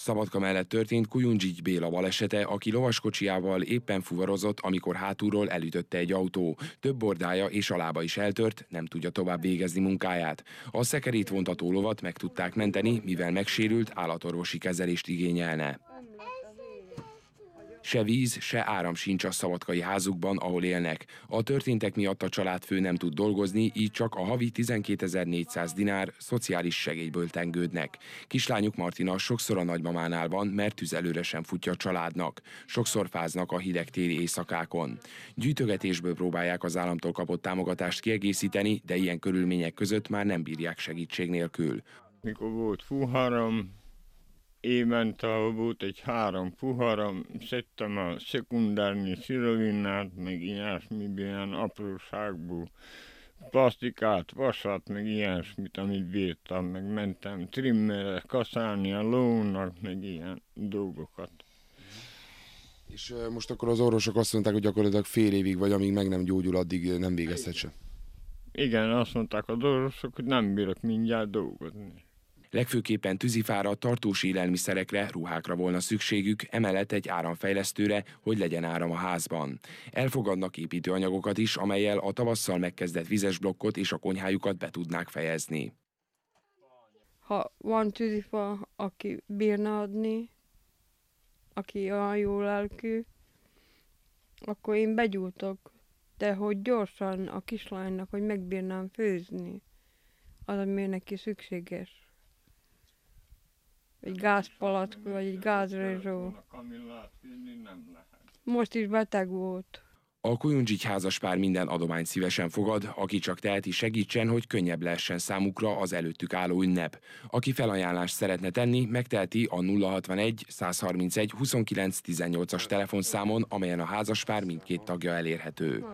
Szabadka mellett történt Kujundzsik Béla balesete, aki lovaskocsiával éppen fuvarozott, amikor hátulról elütötte egy autó. Több bordája és a lába is eltört, nem tudja tovább végezni munkáját. A szekerét vontató lovat meg tudták menteni, mivel megsérült állatorvosi kezelést igényelne. Se víz, se áram sincs a szabadkai házukban, ahol élnek. A történtek miatt a családfő nem tud dolgozni, így csak a havi 12.400 dinár szociális segélyből tengődnek. Kislányuk Martina sokszor a nagymamánál van, mert tüzelőre sem futja a családnak. Sokszor fáznak a hideg téli éjszakákon. Gyűjtögetésből próbálják az államtól kapott támogatást kiegészíteni, de ilyen körülmények között már nem bírják segítség nélkül. Mikor volt fúháram, évente volt egy három puharam, szedtem a szekundárnyi szirovinnát, meg ilyesmi, ilyen apróságból plastikát, vasat, meg ilyesmit, amit bírtam, meg mentem trimmerre kaszálni a lónak, meg ilyen dolgokat. És most akkor az orvosok azt mondták, hogy gyakorlatilag fél évig, vagy amíg meg nem gyógyul, addig nem végezhet se. Igen, azt mondták az orvosok, hogy nem bírok mindjárt dolgozni. Legfőképpen tűzifára, tartós élelmiszerekre, ruhákra volna szükségük, emellett egy áramfejlesztőre, hogy legyen áram a házban. Elfogadnak építőanyagokat is, amelyel a tavasszal megkezdett vizes blokkot és a konyhájukat be tudnák fejezni. Ha van tűzifa, aki bírna adni, aki olyan jó lelkű, akkor én begyújtok, de hogy gyorsan a kislánynak, hogy megbírnám főzni, az, ami neki szükséges egy gázpalack, vagy egy gázrezsó. Most is beteg volt. A Kujundzsik házaspár minden adományt szívesen fogad, aki csak teheti segítsen, hogy könnyebb lehessen számukra az előttük álló ünnep. Aki felajánlást szeretne tenni, megteheti a 061 131 29 18-as telefonszámon, amelyen a házaspár mindkét tagja elérhető.